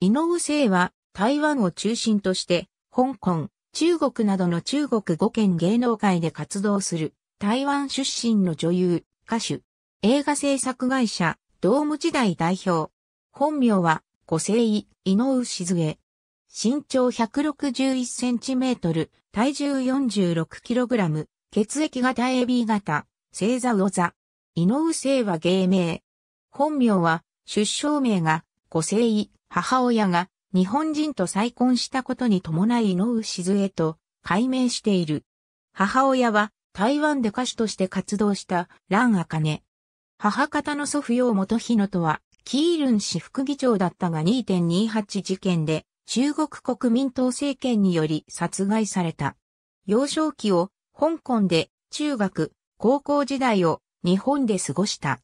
井上生は台湾を中心として、香港、中国などの中国語圏芸能界で活動する台湾出身の女優、歌手、映画制作会社、ドーム時代代表。本名は、古聖井、井上静江。身長161センチメートル、体重46キログラム、血液型 AB 型、星座魚座。井上生は芸名。本名は、出生名が、古聖井、母親が日本人と再婚したことに伴い井上静江と改名している。母親は台湾で歌手として活動した蘭茜。母方の祖父楊元日野とは、キールン氏副議長だったが2.28事件で中国国民党政権により殺害された。幼少期を香港で中学、高校時代を日本で過ごした。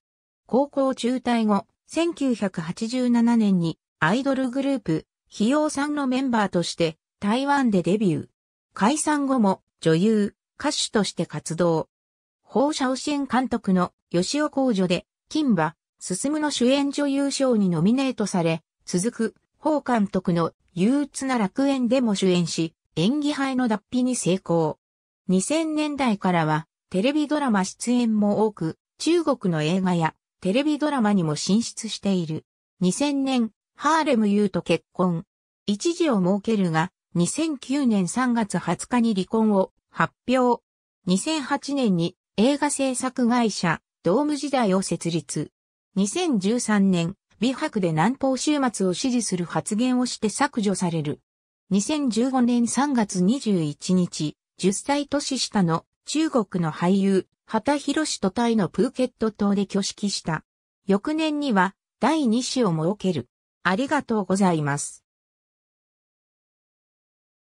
高校中退後、1987年にアイドルグループ、費用さんのメンバーとして台湾でデビュー。解散後も女優、歌手として活動。放射支援監督の吉尾公女で、金馬、進むの主演女優賞にノミネートされ、続く、宝監督の憂鬱な楽園でも主演し、演技派への脱皮に成功。2000年代からは、テレビドラマ出演も多く、中国の映画やテレビドラマにも進出している。2000年、ハーレム・ユーと結婚。一時を設けるが、2009年3月20日に離婚を発表。2008年に映画制作会社、ドーム時代を設立。2013年、美白で南方週末を支持する発言をして削除される。2015年3月21日、10歳年下の中国の俳優、畑博士とタイのプーケット島で挙式した。翌年には第2子を設ける。ありがとうございます。